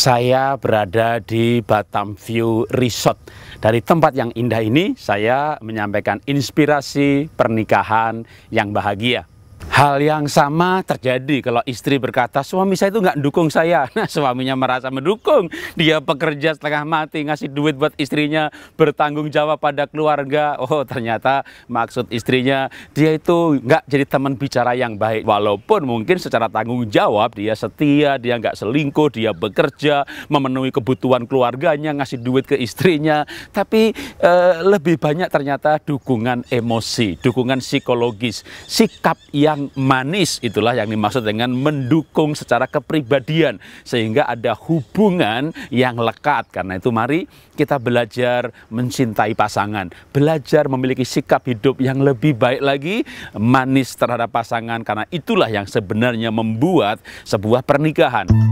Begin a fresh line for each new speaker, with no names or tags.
saya berada di Batam View Resort. Dari tempat yang indah ini, saya menyampaikan inspirasi pernikahan yang bahagia. Hal yang sama terjadi kalau istri berkata, suami saya itu nggak dukung saya. Nah, suaminya merasa mendukung. Dia pekerja setengah mati, ngasih duit buat istrinya, bertanggung jawab pada keluarga. Oh, ternyata maksud istrinya, dia itu nggak jadi teman bicara yang baik. Walaupun mungkin secara tanggung jawab, dia setia, dia nggak selingkuh, dia bekerja, memenuhi kebutuhan keluarganya, ngasih duit ke istrinya. Tapi eh, lebih banyak ternyata dukungan emosi, dukungan psikologis, sikap yang manis itulah yang dimaksud dengan mendukung secara kepribadian sehingga ada hubungan yang lekat karena itu mari kita belajar mencintai pasangan belajar memiliki sikap hidup yang lebih baik lagi manis terhadap pasangan karena itulah yang sebenarnya membuat sebuah pernikahan